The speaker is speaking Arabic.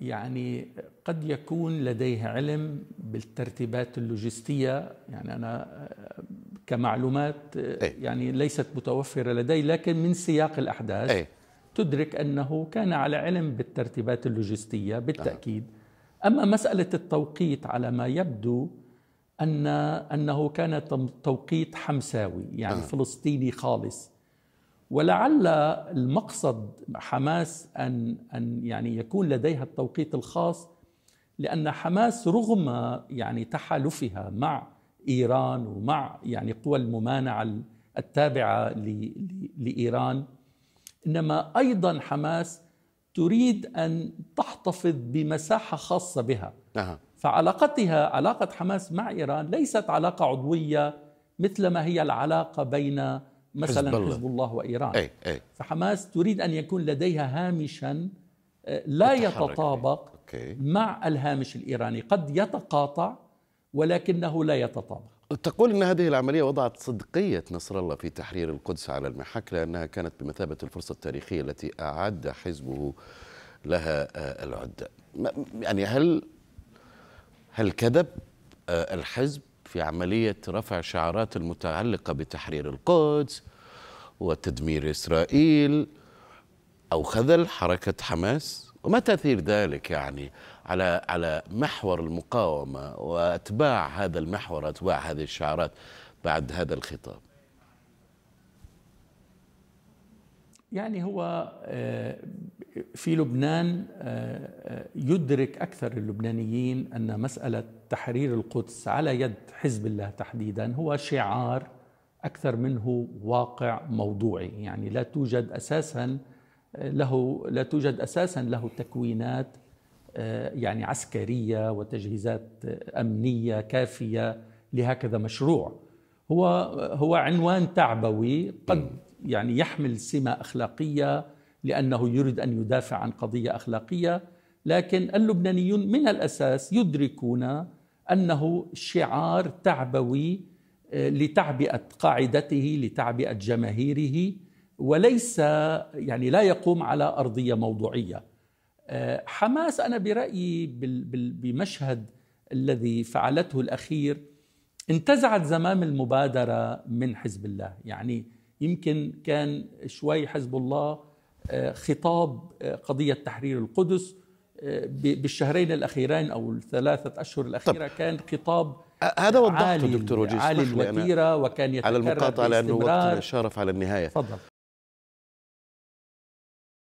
يعني قد يكون لديه علم بالترتيبات اللوجستية يعني أنا كمعلومات إيه. يعني ليست متوفرة لدي لكن من سياق الأحداث إيه. تدرك أنه كان على علم بالترتيبات اللوجستية بالتأكيد أما مسألة التوقيت على ما يبدو أن أنه كان توقيت حمساوي يعني فلسطيني خالص ولعل المقصد حماس ان ان يعني يكون لديها التوقيت الخاص لان حماس رغم يعني تحالفها مع ايران ومع يعني قوى الممانعه التابعه لايران انما ايضا حماس تريد ان تحتفظ بمساحه خاصه بها أه. فعلاقتها علاقه حماس مع ايران ليست علاقه عضويه مثل ما هي العلاقه بين مثلا حزب الله, حزب الله وإيران أي أي فحماس تريد أن يكون لديها هامشا آه، لا يتطابق مع الهامش الإيراني قد يتقاطع ولكنه لا يتطابق تقول ان هذه العمليه وضعت صدقيه نصر الله في تحرير القدس على المحك لانها كانت بمثابه الفرصه التاريخيه التي اعد حزبه لها آه، العده. يعني هل هل كذب آه، الحزب في عملية رفع شعارات المتعلقة بتحرير القدس وتدمير إسرائيل أو خذل حركة حماس وما تأثير ذلك يعني على على محور المقاومة وأتباع هذا المحور أتباع هذه الشعارات بعد هذا الخطاب يعني هو آه، في لبنان آه، آه، يدرك أكثر اللبنانيين أن مسألة تحرير القدس على يد حزب الله تحديدا هو شعار أكثر منه واقع موضوعي يعني لا توجد أساسا آه، له لا توجد أساسا له تكوينات يعني عسكرية وتجهيزات أمنية كافية لهكذا مشروع هو هو عنوان تعبوي قد يعني يحمل سمة أخلاقية لانه يريد ان يدافع عن قضيه اخلاقيه لكن اللبنانيون من الاساس يدركون انه شعار تعبوي آه، لتعبئه قاعدته لتعبئه جماهيره وليس يعني لا يقوم على ارضيه موضوعيه آه، حماس انا برايي بمشهد الذي فعلته الاخير انتزعت زمام المبادره من حزب الله يعني يمكن كان شوي حزب الله خطاب آه، قضية تحرير القدس آه، بالشهرين الأخيرين أو الثلاثة أشهر الأخيرة طب. كان خطاب آه، هذا وضحته دكتور وجيز عالي الوتيرة وكان يتكرر على المقاطعة لأنه وقت شارف على النهاية فضل.